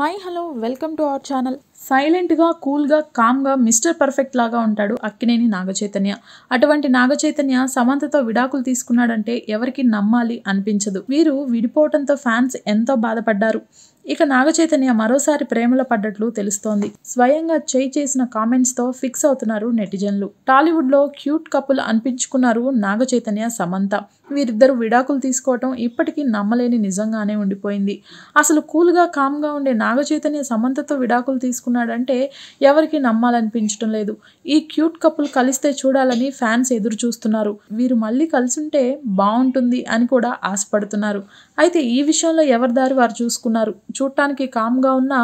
hi hello welcome to our channel సైలెంట్గా కూల్గా కామ్గా మిస్టర్ పర్ఫెక్ట్ లాగా ఉంటాడు అక్కినేని నాగచైతన్య అటువంటి నాగచైతన్య సమంతతో విడాకులు తీసుకున్నాడంటే ఎవరికి నమ్మాలి అనిపించదు వీరు విడిపోవడంతో ఫ్యాన్స్ ఎంతో బాధపడ్డారు ఇక నాగచైతన్య మరోసారి ప్రేమలో పడ్డట్లు తెలుస్తోంది స్వయంగా చేయి చేసిన కామెంట్స్తో ఫిక్స్ అవుతున్నారు నెటిజన్లు టాలీవుడ్లో క్యూట్ కపుల్ అనిపించుకున్నారు నాగచైతన్య సమంత వీరిద్దరు విడాకులు తీసుకోవటం ఇప్పటికీ నమ్మలేని నిజంగానే ఉండిపోయింది అసలు కూల్గా కామ్గా ఉండే నాగచైతన్య సమంతతో విడాకులు తీసుకు చేసుకున్నాడంటే ఎవరికి నమ్మాలనిపించడం లేదు ఈ క్యూట్ కపుల్ కలిస్తే చూడాలని ఫ్యాన్స్ ఎదురు చూస్తున్నారు వీరు మళ్ళీ కలిసుంటే బాగుంటుంది అని కూడా ఆశపడుతున్నారు అయితే ఈ విషయంలో ఎవరి దారి వారు చూసుకున్నారు చూడటానికి కామ్గా ఉన్న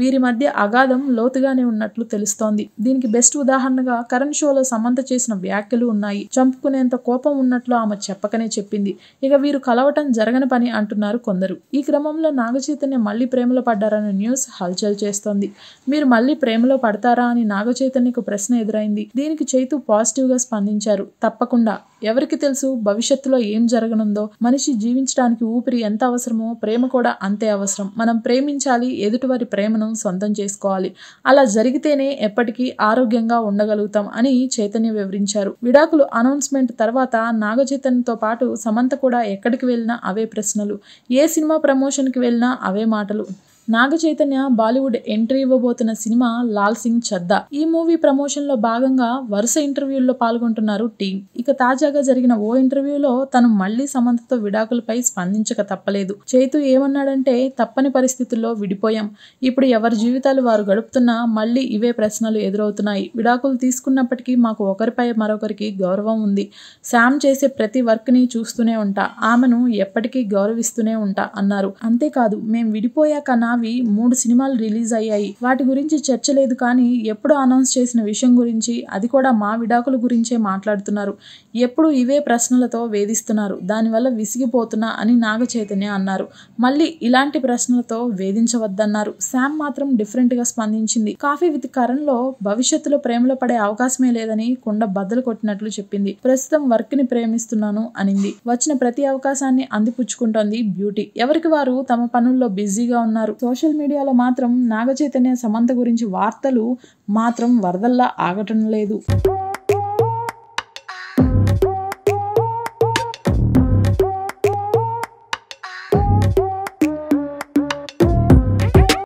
వీరి మధ్య అగాధం లోతుగానే ఉన్నట్లు తెలుస్తోంది దీనికి బెస్ట్ ఉదాహరణగా కరణ్ షోలో సమంత చేసిన వ్యాఖ్యలు ఉన్నాయి చంపుకునేంత కోపం ఉన్నట్లు ఆమె చెప్పకనే చెప్పింది ఇక వీరు కలవటం జరగని పని అంటున్నారు కొందరు ఈ క్రమంలో నాగచైతన్య మళ్ళీ ప్రేమలో పడ్డారన్న న్యూస్ హల్చల్ చేస్తోంది మీరు మళ్ళీ ప్రేమలో పడతారా అని నాగచైతన్యకు ప్రశ్న ఎదురైంది దీనికి చైతు పాజిటివ్గా స్పందించారు తప్పకుండా ఎవరికి తెలుసు భవిష్యత్తులో ఏం జరగనుందో మనిషి జీవించడానికి ఊపిరి ఎంత అవసరమో ప్రేమ కూడా అంతే అవసరం మనం ప్రేమించాలి ఎదుటివారి ప్రేమను సొంతం చేసుకోవాలి అలా జరిగితేనే ఎప్పటికీ ఆరోగ్యంగా ఉండగలుగుతాం అని చైతన్య వివరించారు విడాకులు అనౌన్స్మెంట్ తర్వాత నాగచైతన్యతో పాటు సమంత కూడా ఎక్కడికి వెళ్ళినా అవే ప్రశ్నలు ఏ సినిమా ప్రమోషన్కి వెళ్ళినా అవే మాటలు నాగ చైతన్య బాలీవుడ్ ఎంట్రీ ఇవ్వబోతున్న సినిమా లాల్ సింగ్ చద్దా ఈ మూవీ ప్రమోషన్ లో భాగంగా వరుస ఇంటర్వ్యూల్లో పాల్గొంటున్నారు టీమ్ ఇక తాజాగా జరిగిన ఓ ఇంటర్వ్యూలో తను మళ్లీ సమంతతో విడాకులపై స్పందించక తప్పలేదు చైతు ఏమన్నాడంటే తప్పని పరిస్థితుల్లో విడిపోయాం ఇప్పుడు ఎవరి జీవితాలు వారు గడుపుతున్నా మళ్లీ ఇవే ప్రశ్నలు ఎదురవుతున్నాయి విడాకులు తీసుకున్నప్పటికీ మాకు ఒకరిపై మరొకరికి గౌరవం ఉంది శామ్ చేసే ప్రతి వర్క్ ని చూస్తూనే ఉంటా ఆమెను ఎప్పటికీ గౌరవిస్తూనే ఉంటా అన్నారు అంతేకాదు మేం విడిపోయాక నా నావి మూడు సినిమాలు రిలీజ్ అయ్యాయి వాటి గురించి చర్చ లేదు కానీ ఎప్పుడు అనౌన్స్ చేసిన విషయం గురించి అది కూడా మా విడాకుల గురించే మాట్లాడుతున్నారు ఎప్పుడు ఇవే ప్రశ్నలతో వేధిస్తున్నారు దానివల్ల విసిగిపోతున్నా అని నాగ చైతన్య అన్నారు మళ్ళీ ఇలాంటి ప్రశ్నలతో వేధించవద్దన్నారు శామ్ మాత్రం డిఫరెంట్గా స్పందించింది కాఫీ విత్ కరణ్లో భవిష్యత్తులో ప్రేమలో పడే అవకాశమే లేదని కుండ బద్దలు కొట్టినట్లు చెప్పింది ప్రస్తుతం వర్క్ని ప్రేమిస్తున్నాను అనింది వచ్చిన ప్రతి అవకాశాన్ని అందిపుచ్చుకుంటోంది బ్యూటీ ఎవరికి వారు తమ పనుల్లో బిజీగా ఉన్నారు సోషల్ మీడియాలో మాత్రం నాగచైతన్య సమంత గురించి వార్తలు మాత్రం వరదల్లా ఆగటం లేదు